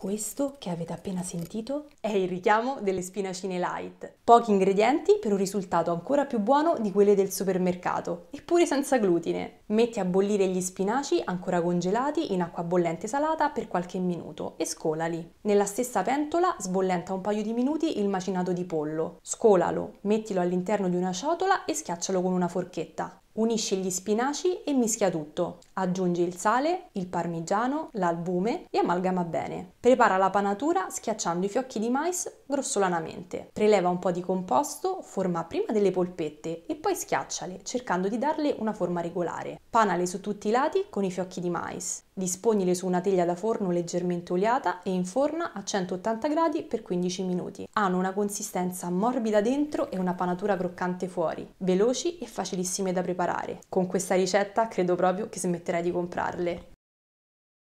Questo che avete appena sentito è il richiamo delle spinacine light. Pochi ingredienti per un risultato ancora più buono di quelle del supermercato, eppure senza glutine. Metti a bollire gli spinaci ancora congelati in acqua bollente salata per qualche minuto e scolali. Nella stessa pentola sbollenta un paio di minuti il macinato di pollo. Scolalo, mettilo all'interno di una ciotola e schiaccialo con una forchetta. Unisci gli spinaci e mischia tutto. Aggiungi il sale, il parmigiano, l'albume e amalgama bene. Prepara la panatura schiacciando i fiocchi di mais grossolanamente. Preleva un po' di composto, forma prima delle polpette e poi schiacciale cercando di darle una forma regolare. Panale su tutti i lati con i fiocchi di mais. Disponile su una teglia da forno leggermente oliata e inforna a 180 gradi per 15 minuti. Hanno una consistenza morbida dentro e una panatura croccante fuori, veloci e facilissime da preparare preparare. Con questa ricetta credo proprio che smetterai di comprarle.